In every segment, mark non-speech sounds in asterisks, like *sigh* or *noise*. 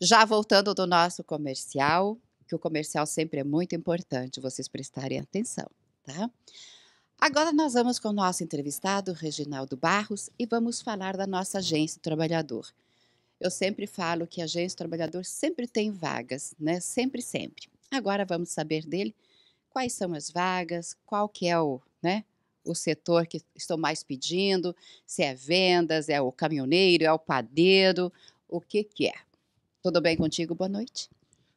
Já voltando do nosso comercial, que o comercial sempre é muito importante vocês prestarem atenção, tá? Agora nós vamos com o nosso entrevistado, Reginaldo Barros, e vamos falar da nossa agência do trabalhador. Eu sempre falo que a agência do trabalhador sempre tem vagas, né? Sempre, sempre. Agora vamos saber dele quais são as vagas, qual que é o, né, o setor que estão mais pedindo, se é vendas, é o caminhoneiro, é o padeiro, o que que é. Tudo bem contigo? Boa noite.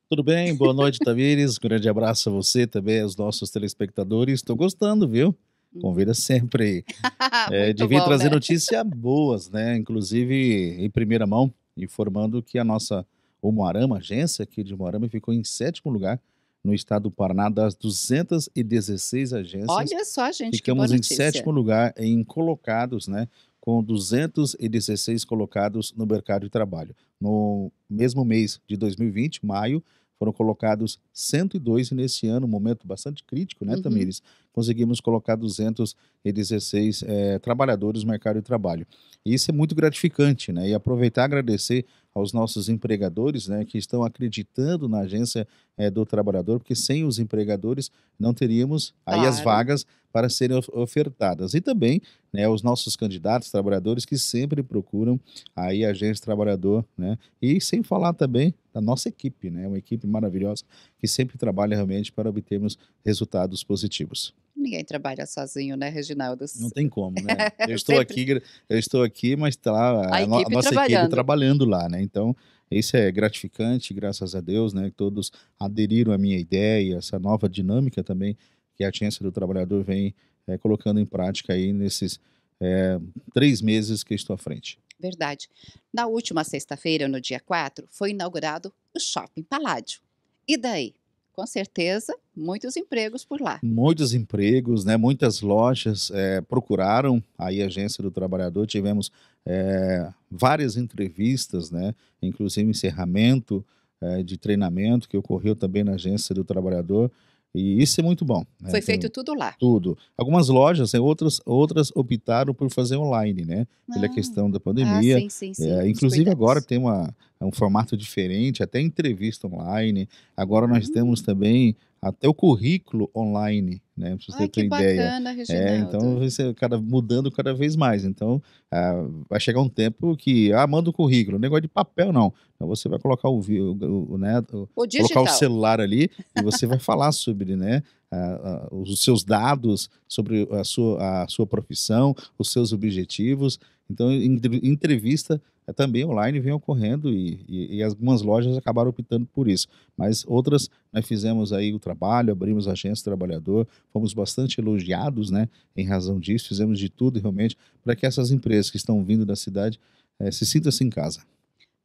Tudo bem? Boa noite, Tamires. Grande abraço a você também, aos nossos telespectadores. Estou gostando, viu? Hum. Convida sempre *laughs* é, de vir bom, trazer né? notícias *laughs* boas, né? Inclusive, em primeira mão, informando que a nossa Omoarama, agência aqui de Moarama, ficou em sétimo lugar no estado do Paraná, das 216 agências. Olha só, gente, Ficamos em sétimo lugar em colocados, né? com 216 colocados no mercado de trabalho. No mesmo mês de 2020, maio, foram colocados 102 e nesse ano, um momento bastante crítico, né, uhum. Tamires? Conseguimos colocar 216 é, eh, trabalhadores no mercado de trabalho. E isso é muito gratificante, né? E aproveitar e agradecer aos nossos empregadores, né, que estão acreditando na agência é, do trabalhador, porque sem os empregadores não teríamos claro. aí as vagas para serem ofertadas. E também né, os nossos candidatos, trabalhadores que sempre procuram aí agente trabalhador, né? E sem falar também da nossa equipe, né? Uma equipe maravilhosa que sempre trabalha realmente para obtermos resultados positivos. Ninguém trabalha sozinho, né, Reginaldo? Não tem como, né? *laughs* Eu estou aqui, eu estou aqui, mas está lá a, a, a nossa equipe trabalhando lá, né? Então, isso é gratificante, graças a Deus, né? Todos aderiram à minha ideia, essa nova dinâmica também que a Agência do Trabalhador vem é, colocando em prática aí nesses é, três meses que estou à frente. Verdade. Na última sexta-feira, no dia 4, foi inaugurado o Shopping Paládio. E daí? Com certeza, muitos empregos por lá. Muitos empregos, né? Muitas lojas é, procuraram aí a agência do trabalhador. Tivemos é, várias entrevistas, né? Inclusive encerramento é, de treinamento que ocorreu também na agência do trabalhador. E isso é muito bom. Né? Foi feito tem, tudo lá. Tudo. Algumas lojas, né, outras, outras optaram por fazer online, né? Ah. Pela questão da ah, pandemia. Ah, sim, sim, sim. É, inclusive agora tem uma, é um formato diferente, até entrevista online. Agora nós ah. temos também até o currículo online, né? Pra você Ai, ter ideia. Bacana, é, então você cada, mudando cada vez mais. Então ah, vai chegar um tempo que ah, manda o currículo, é negócio de papel não. Então você vai colocar o, o, o, né, o colocar o celular ali e você vai falar sobre, né? uh, os seus dados sobre a sua, a sua profissão, os seus objetivos. Então, entrevista eh, também online vem ocorrendo e, e, e, algumas lojas acabaram optando por isso. Mas outras, nós fizemos aí o trabalho, abrimos a agência do trabalhador, fomos bastante elogiados, né? Em razão disso, fizemos de tudo realmente para que essas empresas que estão vindo da cidade eh, se sintam assim em casa.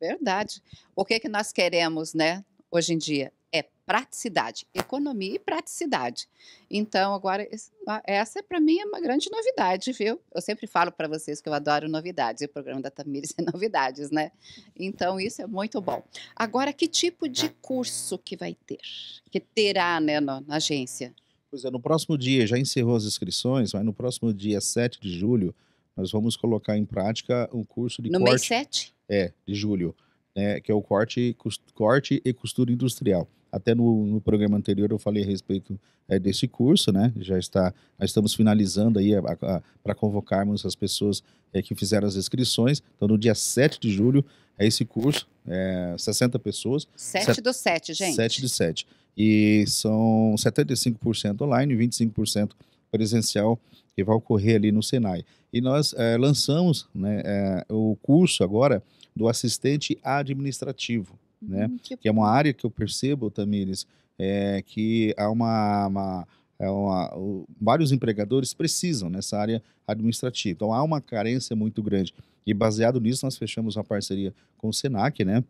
Verdade. O que é que nós queremos, né? Hoje em dia praticidade, economia e praticidade. Então, agora, essa para mim é uma grande novidade, viu? Eu sempre falo para vocês que eu adoro novidades, e o programa da Tamires é *laughs* novidades, né? Então, isso é muito bom. Agora, que tipo de tá. curso que vai ter? Que terá, né, na, na agência? Pois é, no próximo dia, já encerrou as inscrições, mas no próximo dia 7 de julho, nós vamos colocar em prática um curso de no corte... No mês 7? É, de julho né, que é o corte, corte e costura industrial. Até no, no, programa anterior eu falei a respeito é, desse curso, né? Já está, estamos finalizando aí para convocarmos as pessoas é, que fizeram as inscrições. Então, no dia 7 de julho é esse curso, é, 60 pessoas. 7 do 7, gente. 7 do 7. E são 75% online e 25% presencial que vai ocorrer ali no Senai e nós é, lançamos né, é, o curso agora do assistente administrativo, uhum, né, que... que... é uma área que eu percebo, Tamires, é, que há uma, uma, é uma o, vários empregadores precisam nessa área administrativa. Então há uma carência muito grande e baseado nisso nós fechamos uma parceria com o Senac, né,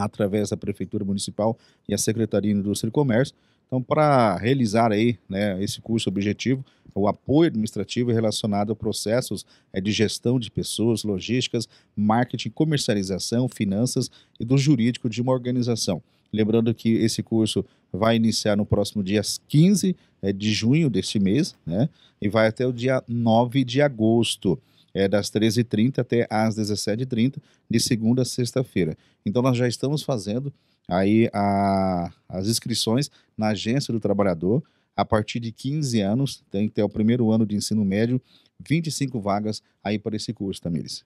através da prefeitura municipal e a secretaria de indústria e comércio então, para realizar aí, né, esse curso objetivo, o apoio administrativo relacionado a processos é de gestão de pessoas, logísticas, marketing, comercialização, finanças e do jurídico de uma organização. Lembrando que esse curso vai iniciar no próximo dia 15 é, de junho deste mês, né? E vai até o dia 9 de agosto, é, das 13h30 até às 17h30, de segunda a sexta-feira. Então, nós já estamos fazendo aí a, as inscrições na agência do trabalhador a partir de 15 anos, tem até o primeiro ano de ensino médio, 25 vagas aí para esse curso, Tamires.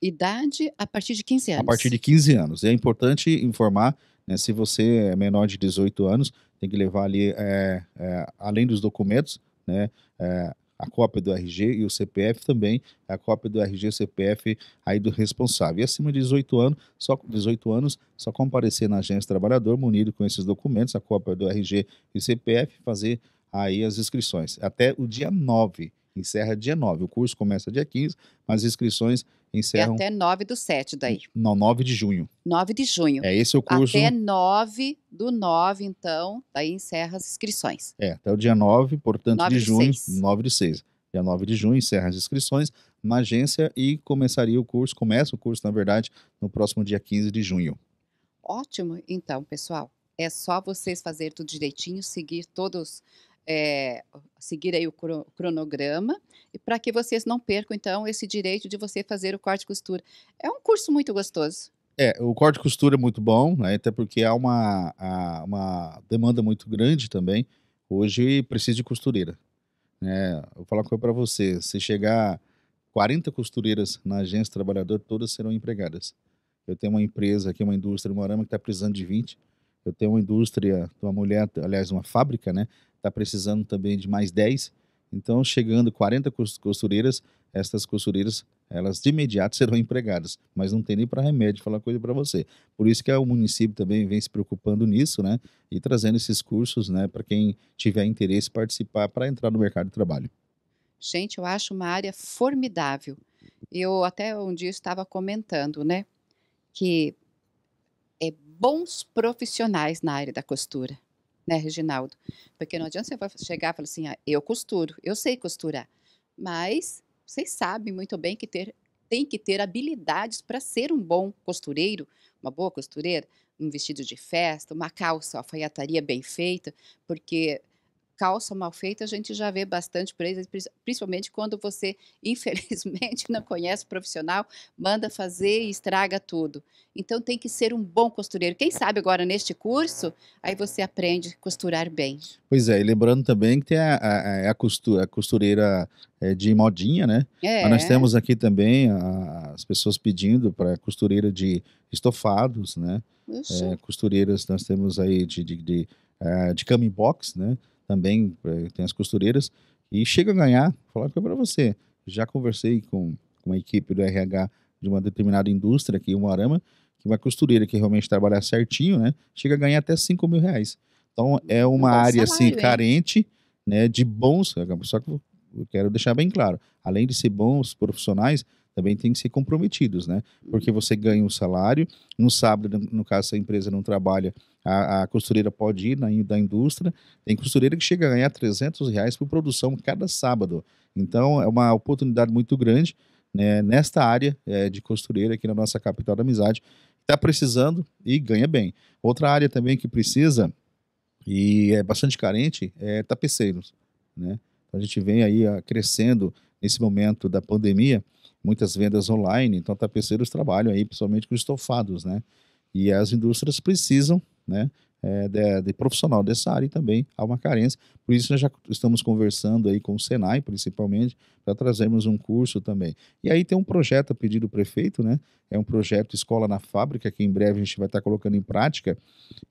Idade a partir de 15 anos. A partir de 15 anos. É importante informar, né, se você é menor de 18 anos, tem que levar ali, é, é, além dos documentos, né, é, a cópia do RG e o CPF também, é a cópia do RG e CPF aí do responsável. E acima de 18 anos, só 18 anos, só comparecer na agência trabalhador munido com esses documentos, a cópia do RG e CPF, fazer aí as inscrições até o dia 9. Encerra dia 9. O curso começa dia 15, mas as inscrições encerram. É até 9 do 7 daí. Não, 9 de junho. 9 de junho. É esse é o curso. Até 9 do 9, então, daí encerra as inscrições. É, até o dia 9, portanto, 9 de, de junho. 6. 9 de 6. Dia 9 de junho encerra as inscrições na agência e começaria o curso, começa o curso, na verdade, no próximo dia 15 de junho. Ótimo, então, pessoal. É só vocês fazer tudo direitinho, seguir todos é, seguir aí o cronograma e para que vocês não percam então esse direito de você fazer o corte e costura. É um curso muito gostoso. É, o corte e costura é muito bom, né, até porque há uma, há uma demanda muito grande também. Hoje precisa de costureira. Né? vou falar uma coisa para você: se chegar 40 costureiras na agência trabalhador, todas serão empregadas. Eu tenho uma empresa aqui, uma indústria de Morama, que está precisando de 20. Eu tenho uma indústria, uma mulher, aliás, uma fábrica, né? está precisando também de mais 10. Então, chegando 40 costureiras, estas costureiras, elas de imediato *laughs* serão empregadas, mas não tem nem para remédio falar coisa para você. Por isso que é o município também vem se preocupando nisso, né? E trazendo esses cursos, né, para quem tiver interesse participar para entrar no mercado de trabalho. Gente, eu acho uma área formidável. Eu até um dia estava comentando, né, que é bons profissionais na área da costura né, Reginaldo? Porque não adianta você chegar e falar assim, ah, eu costuro, eu sei costurar. Mas vocês sabem muito bem que ter, tem que ter habilidades para ser um bom costureiro, uma boa costureira, um vestido de festa, uma calça, uma alfaiataria bem feita, porque calça mal feita a gente já vê bastante por aí, principalmente quando você, *laughs* infelizmente, não conhece o profissional, manda fazer e estraga tudo. Então tem que ser um bom costureiro. Quem sabe agora neste curso, aí você aprende a costurar bem. Pois é, e lembrando também que tem a, a, a, é costura, a costureira é, de modinha, né? É. Mas nós temos aqui também as pessoas pedindo para costureira de estofados, né? É, costureiras, nós temos aí de, de, de, é, de, de box, né? também, eh, tem as costureiras, e chega a ganhar, falar para você, já conversei com, com a equipe do RH de uma determinada indústria aqui em Moarama, que uma costureira que realmente trabalha certinho, né, chega a ganhar até 5 mil reais. Então, é hum, uma área, assim, carente, né, de bons, só que eu quero deixar bem claro, além de ser bons profissionais, também tem que ser comprometidos, né? Porque você ganha um salário, no sábado, no caso, se a empresa não trabalha, a, a costureira pode ir na, da indústria, tem costureira que chega a ganhar 300 reais por produção cada sábado. Então, é uma oportunidade muito grande né, nesta área é, de costureira aqui na nossa capital da amizade. Está precisando e ganha bem. Outra área também que precisa e é bastante carente é tapeceiros, né? Então, a gente vem aí crescendo nesse momento da pandemia muitas vendas online, então tapeceiros trabalham aí principalmente com estofados, né? E as indústrias precisam, né, eh, de, de, profissional dessa área e também há uma carência. Por isso nós já estamos conversando aí com o Senai, principalmente, para trazermos um curso também. E aí tem um projeto a pedido do prefeito, né? É um projeto Escola na Fábrica, que em breve a gente vai estar colocando em prática,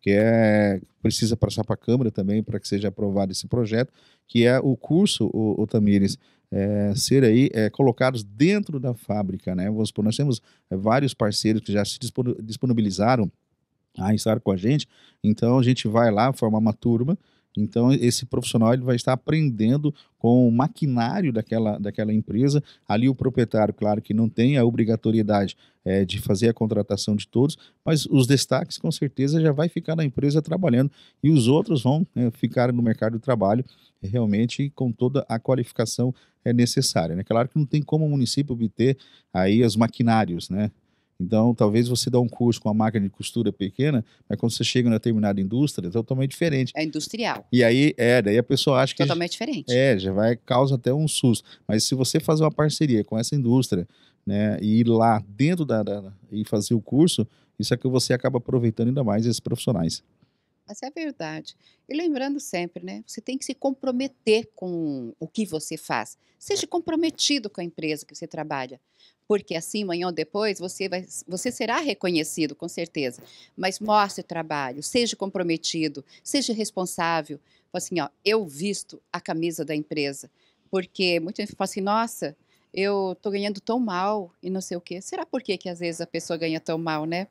que é precisa passar para a Câmara também para que seja aprovado esse projeto, que é o curso, o, o Tamires, é, ser aí é, colocados dentro da fábrica, né? Vamos supor, nós temos é, vários parceiros que já se disponibilizaram a estar com a gente, então a gente vai lá formar uma turma então, esse profissional ele vai estar aprendendo com o maquinário daquela, daquela empresa. Ali, o proprietário, claro que não tem a obrigatoriedade é, de fazer a contratação de todos, mas os destaques, com certeza, já vai ficar na empresa trabalhando e os outros vão é, ficar no mercado de trabalho realmente com toda a qualificação é necessária. Né? Claro que não tem como o município obter aí os maquinários, né? Então, talvez você dá um curso com uma máquina de costura pequena, mas quando você chega em uma determinada indústria, é totalmente diferente. É industrial. E aí, é, daí a pessoa acha que... Totalmente diferente. É, já vai, causa até um susto. Mas se você fazer uma parceria com essa indústria, né, e ir lá dentro da, da e fazer o curso, isso é que você acaba aproveitando ainda mais esses profissionais mas é a verdade. E lembrando sempre, né? Você tem que se comprometer com o que você faz. Seja comprometido com a empresa que você trabalha. Porque assim, amanhã ou depois, você, vai, você será reconhecido, com certeza. Mas mostre o trabalho, seja comprometido, seja responsável. assim, ó, eu visto a camisa da empresa. Porque muita gente fala assim, nossa, eu tô ganhando tão mal e não sei o quê. Será por que, que às vezes a pessoa ganha tão mal, né?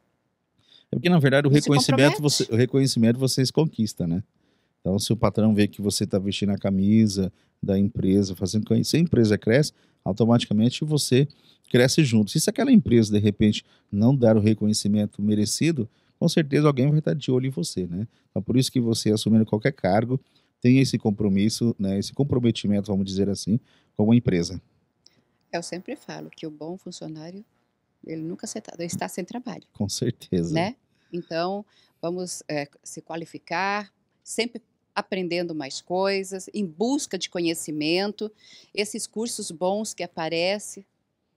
É porque, na verdade, o reconhecimento, você, o reconhecimento vocês conquistam, né? Então, se o patrão vê que você está vestindo a camisa da empresa, fazendo com que se a empresa cresce, automaticamente você cresce junto. Se aquela empresa, de repente, não dar o reconhecimento merecido, com certeza alguém vai estar tá de olho em você, né? Então, por isso que você, assumindo qualquer cargo, tem esse compromisso, né, esse comprometimento, vamos dizer assim, com a empresa. Eu sempre falo que o bom funcionário ele nunca está sem trabalho. Com certeza. Né? Então, vamos é, se qualificar, sempre aprendendo mais coisas, em busca de conhecimento, esses cursos bons que aparecem,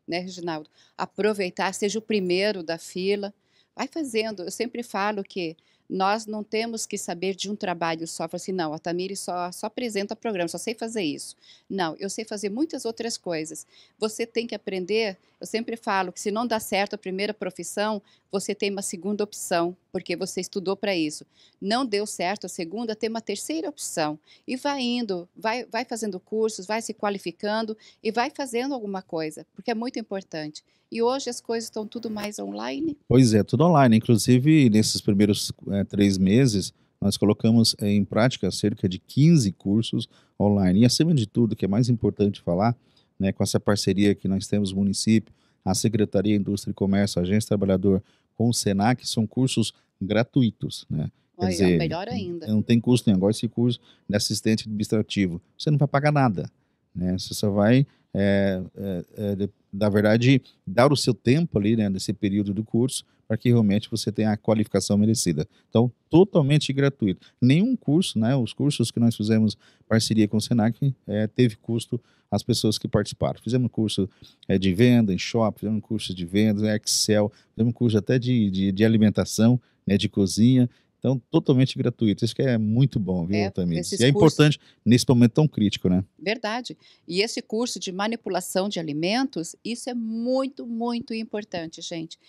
né, Reginaldo? Aproveitar, seja o primeiro da fila, vai fazendo. Eu sempre falo que nós não temos que saber de um trabalho só. Assim, não, a Tamiri só, só apresenta programa, só sei fazer isso. Não, eu sei fazer muitas outras coisas. Você tem que aprender, eu sempre falo que se não dá certo a primeira profissão, você tem uma segunda opção porque você estudou para isso. Não deu certo a segunda, tem uma terceira opção. E vai indo, vai, vai fazendo cursos, vai se qualificando e vai fazendo alguma coisa, porque é muito importante. E hoje as coisas estão tudo mais online. Pois é, tudo online. Inclusive, nesses primeiros é, três meses, nós colocamos eh, em prática cerca de 15 cursos online. E acima de tudo, o que é mais importante falar, né, com essa parceria que nós temos, município, a Secretaria Indústria e Comércio, a Agência Trabalhador com o Senac são cursos gratuitos, né? Quer dizer, melhor ainda. Não tem custo nenhum. Agora esse curso de assistente administrativo, você não vai pagar nada, né? Você só vai é, é, é na verdade, dar o seu tempo ali, né, nesse período do curso, para que realmente você tenha a qualificação merecida. Então, totalmente gratuito. Nenhum curso, né, os cursos que nós fizemos parceria com o Senac, é, teve custo às pessoas que participaram. Fizemos curso é, de venda em shopping, fizemos curso de venda em é, Excel, fizemos curso até de, de, de alimentação, né, de cozinha. Então, totalmente gratuito. Isso que é muito bom, viu, é, E é importante nesse momento tão crítico, né? Verdade. E esse curso de manipulação de alimentos, isso é muito, muito importante, gente.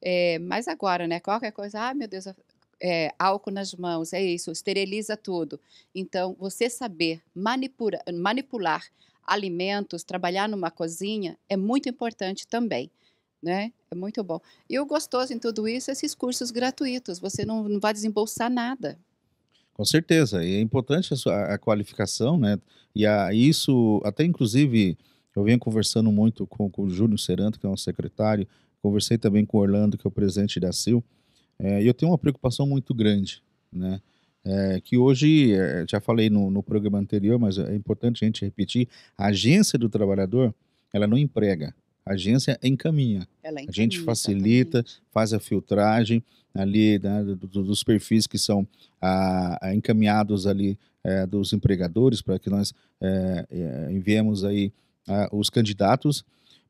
É, mas agora, né? Qualquer coisa, ah, meu Deus, é, álcool nas mãos, é isso, esteriliza tudo. Então, você saber manipula, manipular alimentos, trabalhar numa cozinha é muito importante também né? É muito bom. E o gostoso em tudo isso, é esses cursos gratuitos, você não, não vai desembolsar nada. Com certeza, e é importante a, sua, a qualificação, né? E a, isso, até inclusive, eu venho conversando muito com, com o Júlio Seranto, que é um secretário, conversei também com o Orlando, que é o presidente da CIL, é, e é, eu tenho uma preocupação muito grande, né? É, que hoje, é, já falei no, no programa anterior, mas é importante a gente repetir, a agência do trabalhador, ela não emprega, a agência encaminha. encaminha a gente facilita, faz a filtragem ali né, dos perfis que são ah, ah, encaminhados ali é, dos empregadores para que nós é, enviemos aí ah, os candidatos.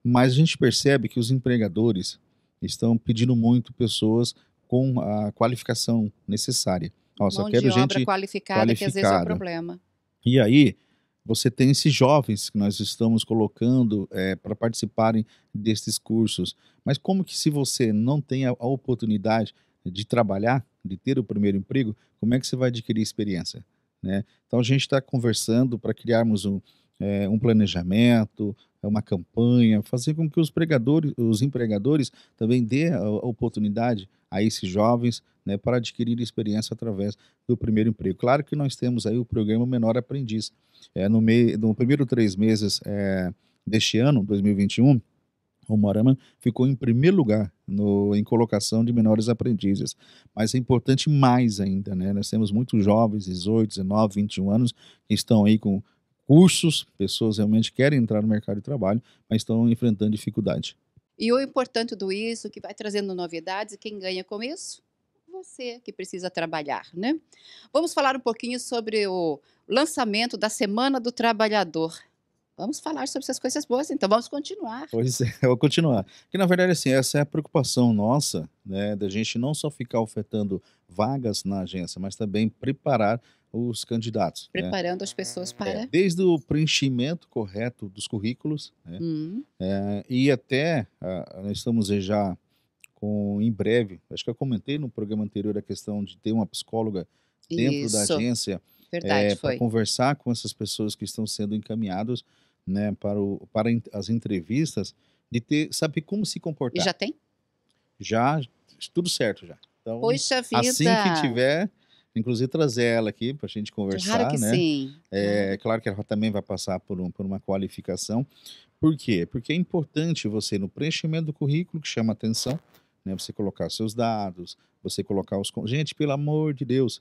Mas a gente percebe que os empregadores estão pedindo muito pessoas com a qualificação necessária. Nossa, Mão só quero gente qualificada, qualificada, que às vezes é o problema. E aí você tem esses jovens que nós estamos colocando é, eh, para participarem destes cursos. Mas como que se você não tem a, a, oportunidade de trabalhar, de ter o primeiro emprego, como é que você vai adquirir experiência? Né? Então a gente está conversando para criarmos um, é, um planejamento, é uma campanha, fazer com que os pregadores, os empregadores também dê a oportunidade a esses jovens né, para adquirir experiência através do primeiro emprego. Claro que nós temos aí o programa Menor Aprendiz. É, no, no primeiro três meses é, deste ano, 2021, o Morama ficou em primeiro lugar no, em colocação de menores aprendizes. Mas é importante mais ainda, né? Nós temos muitos jovens, 18, 19, 21 anos, que estão aí com recursos, pessoas realmente querem entrar no mercado de trabalho, mas estão enfrentando dificuldade. E o importante do isso, que vai trazendo novidades, e quem ganha com isso? Você que precisa trabalhar, né? Vamos falar um pouquinho sobre o lançamento da Semana do Trabalhador. Vamos falar sobre essas coisas boas, então vamos continuar. Pois é, eu vou continuar. Que na verdade, assim, essa é a preocupação nossa, né, da gente não só ficar ofertando vagas na agência, mas também preparar os candidatos. Né? Preparando né? as pessoas é. para. É, desde o preenchimento correto dos currículos, né? Hum. É, e até, ah, nós estamos já com, em breve, acho que eu comentei no programa anterior a questão de ter uma psicóloga dentro Isso. da agência é, para conversar com essas pessoas que estão sendo encaminhadas né, para, o, para as entrevistas, de ter, saber como se comportar. E já tem? Já, tudo certo já. Então, Poxa vida! Assim que tiver, inclusive trazer ela aqui para a gente conversar. Claro que né? sim. É, claro que ela também vai passar por, um, por uma qualificação. Por quê? Porque é importante você, no preenchimento do currículo, que chama atenção, né? Você colocar seus dados, você colocar os. Gente, pelo amor de Deus,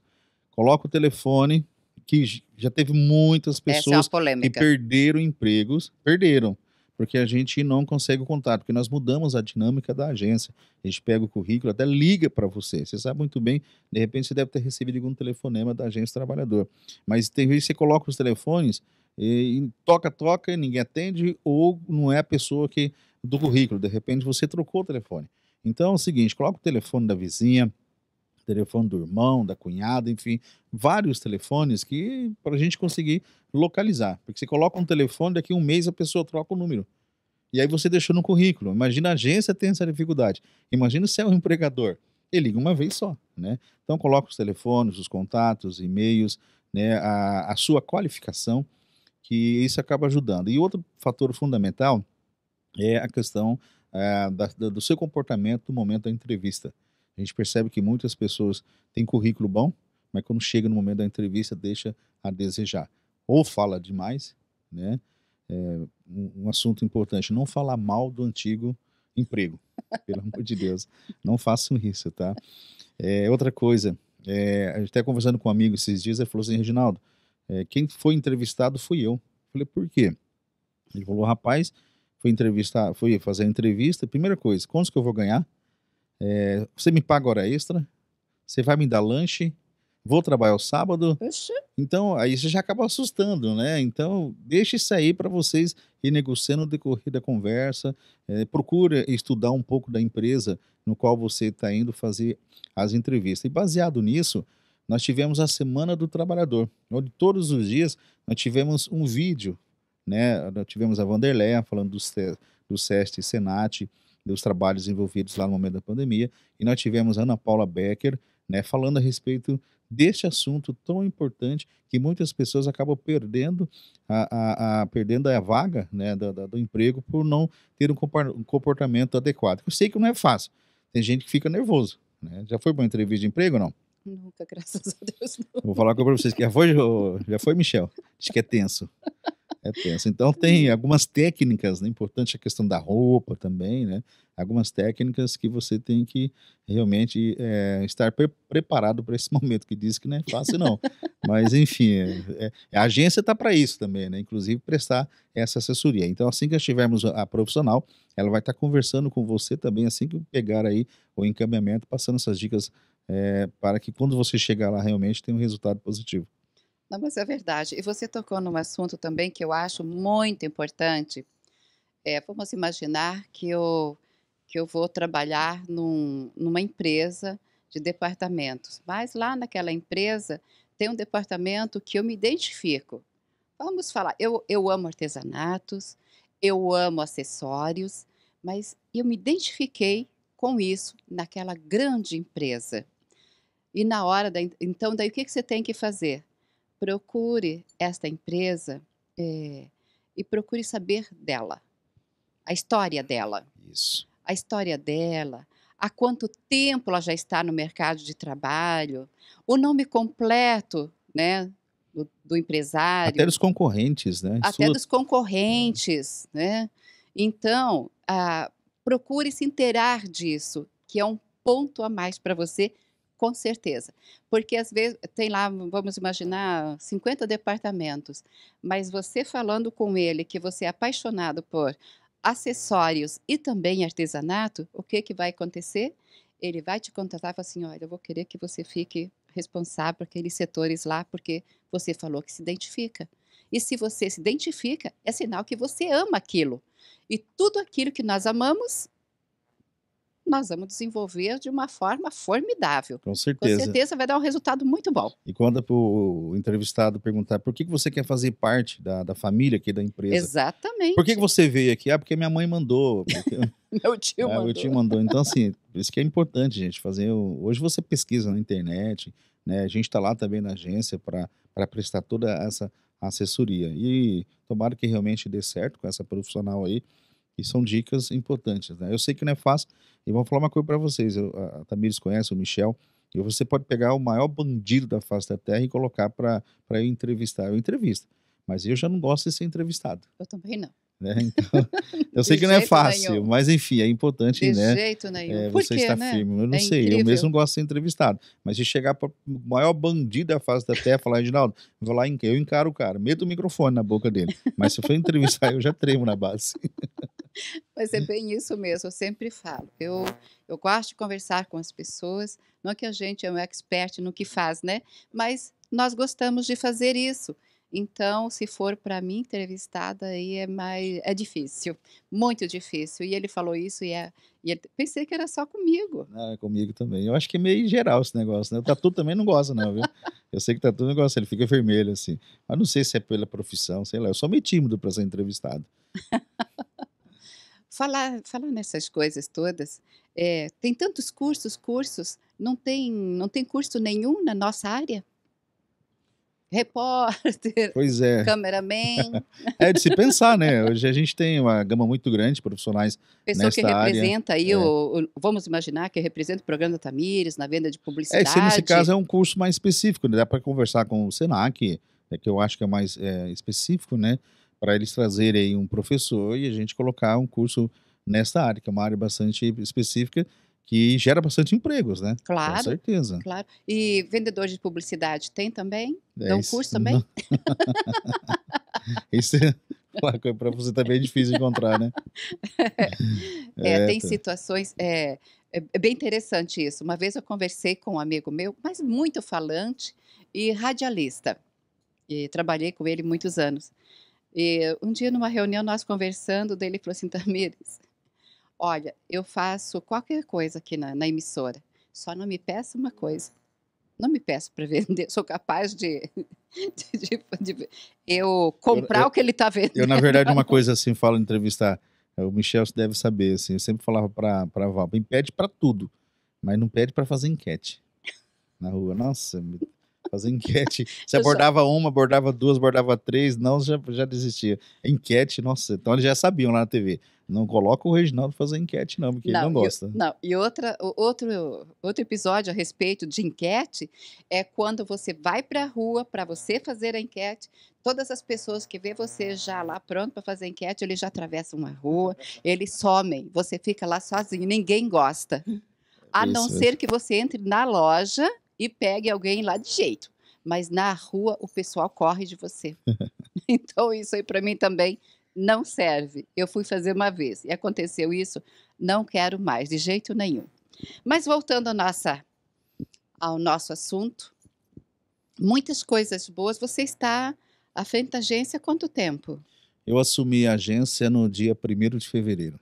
coloca o telefone, que já teve muitas é pessoas é que perderam empregos, perderam porque a gente não consegue o contato, porque nós mudamos a dinâmica da agência. A gente pega o currículo, até liga para você. Você sabe muito bem, de repente você deve ter recebido algum telefonema da agência trabalhador. Mas tem vezes que você coloca os telefones e, e toca, toca, ninguém atende, ou não é a pessoa que do currículo. De repente você trocou o telefone. Então é o seguinte: coloca o telefone da vizinha, telefone do irmão, da cunhada, enfim, vários telefones que para a gente conseguir localizar. Porque você coloca um telefone, daqui a um mês a pessoa troca o número. E aí você deixou no currículo. Imagina a agência tem essa dificuldade. Imagina se é um empregador. Ele liga uma vez só, né? Então coloca os telefones, os contatos, e-mails, né? a, a sua qualificação, que isso acaba ajudando. E outro fator fundamental é a questão é, da, do seu comportamento no momento da entrevista. A gente percebe que muitas pessoas têm currículo bom, mas quando chega no momento da entrevista deixa a desejar. Ou fala demais, né? É, um, assunto importante, não falar mal do antigo emprego, *laughs* pelo amor de Deus, não façam isso, tá? É, outra coisa, é, a gente até conversando com um amigo esses dias, ele falou assim, Reginaldo, é, quem foi entrevistado fui eu. eu. Falei, por quê? Ele falou, rapaz, fui entrevistar, fui fazer a entrevista, primeira coisa, quantos que eu vou ganhar? É, você me paga hora extra, você vai me dar lanche, vou trabalhar o sábado. Então, aí você já acaba assustando, né? Então, deixe isso aí para vocês ir negociando no decorrer da conversa. É, procura estudar um pouco da empresa no qual você está indo fazer as entrevistas. E baseado nisso, nós tivemos a Semana do Trabalhador, onde todos os dias nós tivemos um vídeo, né? Nós tivemos a Vanderléia falando do, do SEST e Senat, dos trabalhos envolvidos lá no momento da pandemia. E nós tivemos Ana Paula Becker né, falando a respeito deste assunto tão importante que muitas pessoas acabam perdendo a, a, a perdendo a vaga né, do, do emprego por não ter um comportamento adequado. Eu sei que não é fácil. Tem gente que fica nervoso. Né? Já foi para uma entrevista de emprego ou não? Nunca, *laughs* graças a Deus. Não. Vou falar com vocês que já foi, já foi, Michel. Acho que é tenso. É tenso. Então tem uhum. algumas técnicas, né? Importante a questão da roupa também, né? Algumas técnicas que você tem que realmente é, estar pre preparado para esse *laughs* momento, que diz que não é fácil, não. Mas, enfim, é, é, a agência está para isso também, né? Inclusive prestar essa assessoria. Então, assim que estivermos tivermos a, profissional, ela vai estar tá conversando com você também, assim que pegar aí o encaminhamento, passando essas dicas eh, para que quando você chegar lá realmente tenha um resultado positivo. Não, mas é verdade. E você tocou num assunto também que eu acho muito importante. É, vamos imaginar que eu, que eu vou trabalhar num, numa empresa de departamentos, mas lá naquela empresa tem um departamento que eu me identifico. Vamos falar, eu, eu amo artesanatos, eu amo acessórios, mas eu me identifiquei com isso naquela grande empresa. E na hora da. Então, daí o que, que você tem que fazer? procure esta empresa é, e procure saber dela, a história dela. Isso. A história dela, há quanto tempo ela já está no mercado de trabalho, o nome completo, né, do, do empresário. Até dos concorrentes, né? Até Sua... dos concorrentes, é. né? Então, ah, procure se inteirar disso, que é um ponto a mais para você com certeza. Porque às vezes tem lá, vamos imaginar, 50 departamentos, mas você falando com ele que você é apaixonado por acessórios e também artesanato, o que, que vai acontecer? Ele vai te contratar e fala assim: olha, eu vou querer que você fique responsável por aqueles setores lá, porque você falou que se identifica. E se você se identifica, é sinal que você ama aquilo. E tudo aquilo que nós amamos, nós vamos desenvolver de uma forma formidável. Com certeza. Com certeza vai dar um resultado muito bom. E quando o entrevistado perguntar por que você quer fazer parte da, da família aqui da empresa? Exatamente. Por que você veio aqui? Ah, porque minha mãe mandou. Porque... *laughs* meu tio ah, é, mandou. Meu tio mandou. Então, assim, por isso que é importante, gente, fazer. Hoje você pesquisa na internet, né? A gente está lá também na agência para prestar toda essa assessoria. E tomara que realmente dê certo com essa profissional aí. E são dicas importantes, né? Eu sei que não é fácil, e vou falar uma coisa para vocês, eu, a Tamires conhece, o Michel, e você pode pegar o maior bandido da face da Terra e colocar para eu entrevistar. Eu entrevisto, mas eu já não gosto de ser entrevistado. Eu também não. Né? Então, *laughs* eu sei que não é fácil, nenhum. mas enfim, é importante, de né? Jeito nenhum. É, você quê, está né? firme. Eu é não é sei, incrível. eu mesmo não gosto de ser entrevistado. Mas se chegar para o maior bandido da face da terra falar, Reginaldo, vou lá, eu encaro o cara, meto o microfone na boca dele. Mas se for entrevistar, eu já tremo na base. *laughs* Mas hum. é bem isso mesmo, eu sempre falo. Eu, eu gosto de conversar com as pessoas, não é que a gente é um expert no que faz, né? Mas nós gostamos de fazer isso. Então, se for para mim entrevistada, aí é mais é difícil, muito difícil. E ele falou isso e, é, e ele, pensei que era só comigo. Não, é comigo também. Eu acho que é meio geral esse negócio, né? O tatu também não gosta, não, viu? Eu sei que o tatu não gosta, ele fica vermelho assim. Mas não sei se é pela profissão, sei lá. Eu sou meio tímido para ser entrevistado falar, falar nessas coisas todas. É, tem tantos cursos, cursos, não tem, não tem curso nenhum na nossa área. Repórter, pois é. *laughs* cameraman. é de se pensar, né? Hoje a gente tem uma gama muito grande de profissionais. Pessoa nesta que representa área. aí, é. o, o, vamos imaginar que representa o programa da Tamires na venda de publicidade. É, se nesse caso é um curso mais específico, né? dá para conversar com o Senac, né? que eu acho que é mais é, específico, né? para eles trazerem aí um professor e a gente colocar um curso nessa área, que é uma área bastante específica que gera bastante empregos, né? Claro. Com certeza. Claro. E vendedor de publicidade tem também? É, Dão curso também? *laughs* isso é uma para você também tá é difícil encontrar, né? *laughs* É, é, tem tá. situações. É, é, é bem interessante isso. Uma vez eu conversei com um amigo meu, mas muito falante e radialista. E trabalhei com ele muitos anos. E um dia, numa reunião, nós conversando, dele falou assim: *laughs* Tamires, olha, eu faço qualquer coisa aqui na, na emissora, só não me peça uma coisa. Não me peça para vender, sou capaz de, *laughs* de, de, de eu comprar eu, eu, o que ele está vendo. Eu, na verdade, uma coisa assim, falo em entrevistar, é, o Michel deve saber, assim, eu sempre falava para a Val, me pede para tudo, mas não pede para fazer enquete na rua. Nossa, Fazer enquete. *laughs* Você abordava uma, abordava duas, abordava três, não, já, já desistia. Enquete, nossa. Então eles já sabiam lá na TV. Não coloca o Reginaldo fazer enquete, não, porque não, ele não gosta. E, não, e outra, outro, outro episódio a respeito de enquete é quando você vai para a rua para você fazer a enquete. Todas as pessoas que vê você já lá pronto para fazer enquete, eles já atravessam a rua, eles somem. Você fica lá sozinho, ninguém gosta. A Isso. não é. ser que você entre na loja e pegue alguém lá de jeito. Mas na rua o pessoal corre de você. *laughs* então isso aí para mim também não serve. Eu fui fazer uma vez e aconteceu isso, não quero mais de jeito nenhum. Mas voltando à nossa ao nosso assunto, muitas coisas boas. Você está à frente da agência há quanto tempo? Eu assumi a agência no dia 1 de fevereiro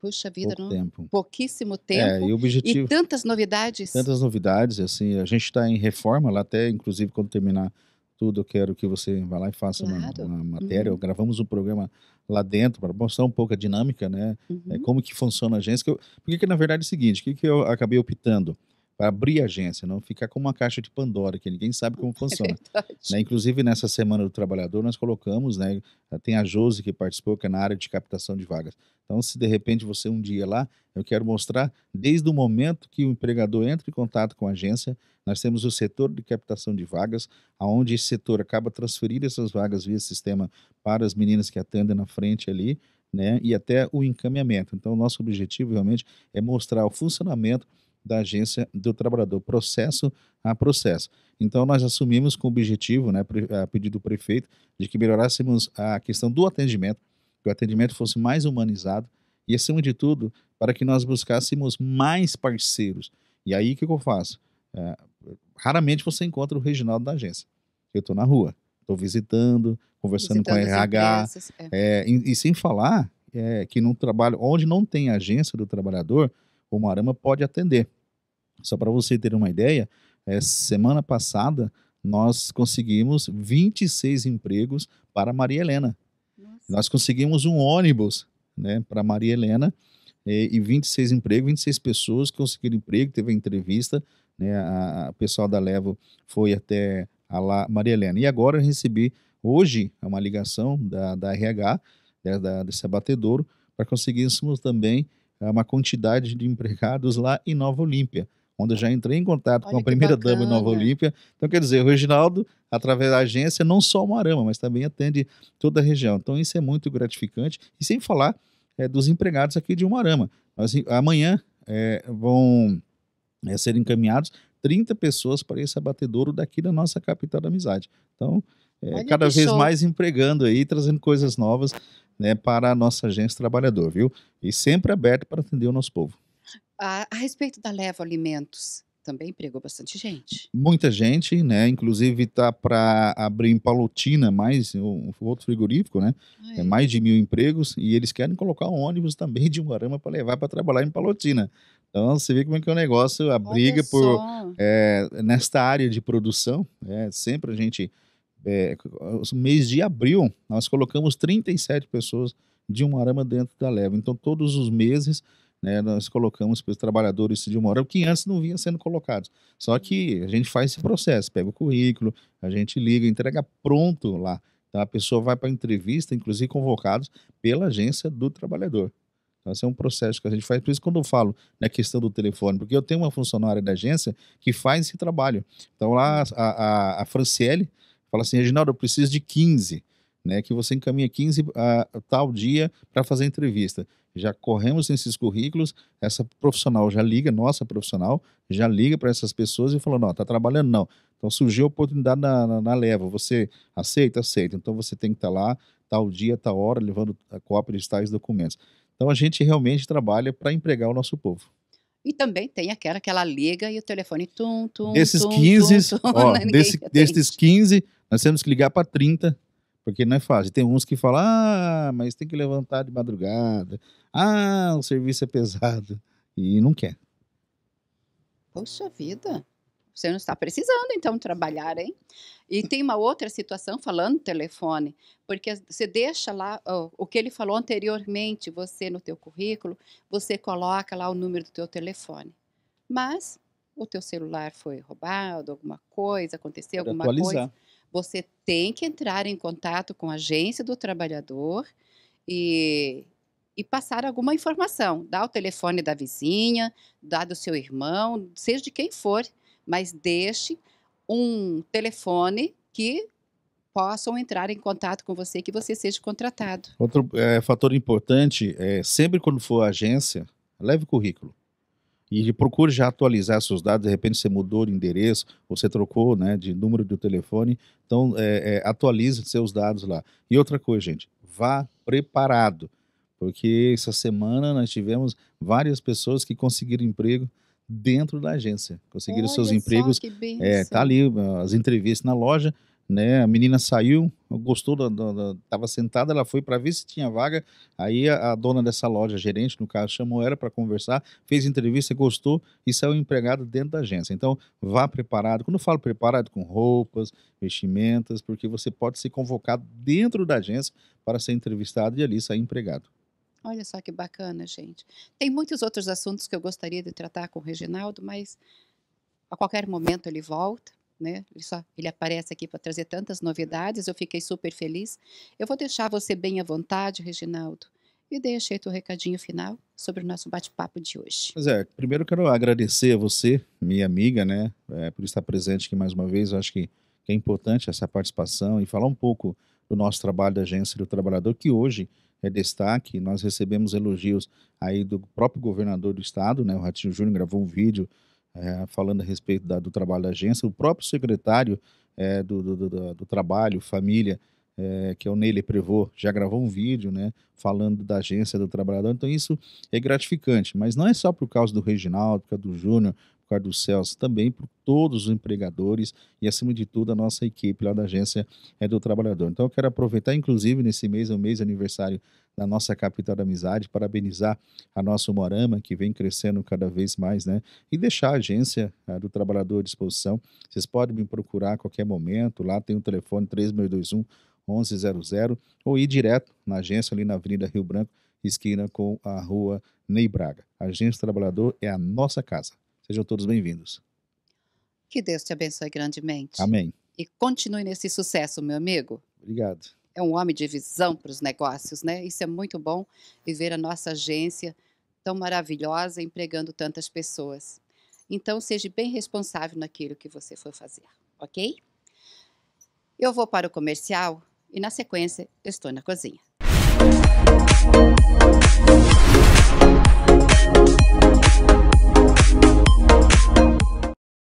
puxa vida, Pouco não, tempo. pouquíssimo tempo. É, e, objetivo, e tantas novidades. Tantas novidades, assim, a gente está em reforma lá até, inclusive, quando terminar tudo, eu quero que você vá lá e faça claro. uma, uma, matéria. Uhum. Gravamos um programa lá dentro para mostrar um pouco a dinâmica, né? É, uhum. É, como que funciona a agência. Que eu, porque, que, na verdade, é o seguinte, o que, que eu acabei optando? para abrir a agência, não ficar como uma caixa de Pandora, que ninguém sabe como *laughs* é funciona. É né? Inclusive, nessa Semana do Trabalhador, nós colocamos, né, eh, tem a Josi que participou, que é na área de captação de vagas. Então, se de repente você um dia lá, eu quero mostrar, desde o momento que o empregador entra em contato com a agência, nós temos o setor de captação de vagas, aonde esse setor acaba transferindo essas vagas via sistema para as meninas que atendem na frente ali, né, e até o encaminhamento. Então, nosso objetivo realmente é mostrar o funcionamento da agência do trabalhador, processo a processo. Então, nós assumimos com o objetivo, né, a pedido do prefeito, de que melhorássemos a questão do atendimento, que o atendimento fosse mais humanizado e, acima de tudo, para que nós buscássemos mais parceiros. E aí, o que, eu faço? É, raramente você encontra o Reginaldo da agência. Eu estou na rua, estou visitando, conversando visitando com a RH. Empresas, é. É, e, e, sem falar é, que num trabalho onde não tem agência do trabalhador, o Moarama pode atender. Só para você ter uma ideia, é, semana passada nós conseguimos 26 empregos para Maria Helena. Nossa. Nós conseguimos um ônibus né, para Maria Helena é, e 26 empregos, 26 pessoas conseguiram emprego, teve a entrevista, né, a, a pessoal da Levo foi até a lá, Maria Helena. E agora eu recebi hoje é uma ligação da, da RH, da, né, da, desse abatedouro, para conseguíssemos também é uma quantidade de empregados lá em Nova Olímpia, onde eu já entrei em contato Olha com a primeira-dama em Nova Olímpia. Então, quer dizer, o Reginaldo, através da agência, não só o Moarama, mas também atende toda a região. Então, isso é muito gratificante. E sem falar é, dos empregados aqui de Moarama. amanhã é, vão é, ser encaminhados 30 pessoas para esse abatedouro daqui da nossa capital da amizade. Então, é, cada vez show. mais empregando aí, trazendo coisas novas né, para a nossa agência trabalhador, viu? E sempre aberto para atender o nosso povo. A, a respeito da leva alimentos, também empregou bastante gente. Muita gente, né? Inclusive está para abrir em Palotina mais um, outro frigorífico, né? É mais de mil empregos e eles querem colocar um ônibus também de umarama para levar para trabalhar em Palotina. Então você vê como é que é o negócio, a Olha briga só. por é, nesta área de produção. É, sempre a gente é, o mês de abril, nós colocamos 37 pessoas de uma arama dentro da leva. Então, todos os meses, né, nós colocamos para os trabalhadores de uma arama que antes não vinha sendo colocados. Só que a gente faz esse processo, pega o currículo, a gente liga, entrega pronto lá. Então, a pessoa vai para entrevista, inclusive convocados pela agência do trabalhador. Então, esse é um processo que a gente faz. Por isso, quando eu falo na questão do telefone, porque eu tenho uma funcionária da agência que faz esse trabalho. Então, lá, a, a, a Franciele, fala assim, Reginaldo, eu preciso de 15, né, que você encaminha 15 a, a tal dia para fazer a entrevista. Já corremos nesses currículos, essa profissional já liga, nossa profissional, já liga para essas pessoas e fala, não, tá trabalhando não. Então surgiu a oportunidade na, na, na, leva, você aceita? Aceita. Então você tem que estar tá lá tal dia, tal hora, levando a cópia de tais documentos. Então a gente realmente trabalha para empregar o nosso povo. E também tem aquela que ela liga e o telefone tum, tum, Desses tum, 15, tum, tum, ó, *laughs* né? desse, desses 15, nós temos que ligar para 30, porque não é fácil. Tem uns que falam, ah, mas tem que levantar de madrugada, ah, o serviço é pesado, e não quer. Poxa vida. Você não está precisando, então, trabalhar, hein? E hum. tem uma outra situação falando telefone, porque você deixa lá oh, o que ele falou anteriormente, você no teu currículo, você coloca lá o número do teu telefone. Mas o teu celular foi roubado, alguma coisa, aconteceu alguma coisa. Você tem que entrar em contato com a agência do trabalhador e, e passar alguma informação. Dá o telefone da vizinha, dá do seu irmão, seja de quem for, mas deixe um telefone que possam entrar em contato com você, que você seja contratado. Outro é, fator importante é sempre quando for agência, leve currículo. E procure já atualizar seus dados, de repente você mudou de endereço, você trocou né, de número do telefone, então é, é, atualize seus dados lá. E outra coisa, gente, vá preparado, porque essa semana nós tivemos várias pessoas que conseguiram emprego dentro da agência. Conseguiram Olha seus empregos. É, tá ali ah, as entrevistas na loja, né? A menina saiu, gostou da, da, da tava sentada, ela foi para ver se tinha vaga. Aí a, a, dona dessa loja, gerente no caso, chamou ela para conversar, fez entrevista, gostou e saiu empregada dentro da agência. Então, vá preparado. Quando eu falo preparado, com roupas, vestimentas, porque você pode ser convocado dentro da agência para ser entrevistado e ali sair empregado. Olha só que bacana, gente. Tem muitos outros assuntos que eu gostaria de tratar com o Reginaldo, mas a qualquer momento ele volta. Né? Ele, só, ele aparece aqui para trazer tantas novidades, eu fiquei super feliz. Eu vou deixar você bem à vontade, Reginaldo, e deixe teu recadinho final sobre o nosso bate-papo de hoje. Pois é, primeiro quero agradecer a você, minha amiga, né, é, por estar presente aqui mais uma vez. Eu acho que é importante essa participação e falar um pouco do nosso trabalho da Agência do Trabalhador, que hoje é destaque. Nós recebemos elogios aí do próprio governador do estado, né? O Ratinho Júnior gravou um vídeo é, falando a respeito da, do trabalho da agência. O próprio secretário é, do, do, do, do, trabalho, família, é, que é o Nele Prevô, já gravou um vídeo, né? Falando da agência do trabalhador. Então isso é gratificante. Mas não é só por causa do Reginaldo, por causa do Júnior, causa do Celso, também para todos os empregadores e, acima de tudo, a nossa equipe lá da agência é do trabalhador. Então, eu quero aproveitar, inclusive, nesse mês, é o mês de aniversário da nossa capital da amizade, parabenizar a nossa Morama, que vem crescendo cada vez mais, né? E deixar a agência a, do trabalhador à disposição. Vocês podem me procurar a qualquer momento, lá tem o telefone 3621 1100 ou ir direto na agência ali na Avenida Rio Branco, esquina com a rua Ney Braga. A agência do trabalhador é a nossa casa. Sejam todos bem-vindos. Que Deus te abençoe grandemente. Amém. E continue nesse sucesso, meu amigo. Obrigado. É um homem de visão para os negócios, né? Isso é muito bom e ver a nossa agência tão maravilhosa empregando tantas pessoas. Então, seja bem responsável naquilo que você for fazer, ok? Eu vou para o comercial e, na sequência, estou na cozinha. Música Bye.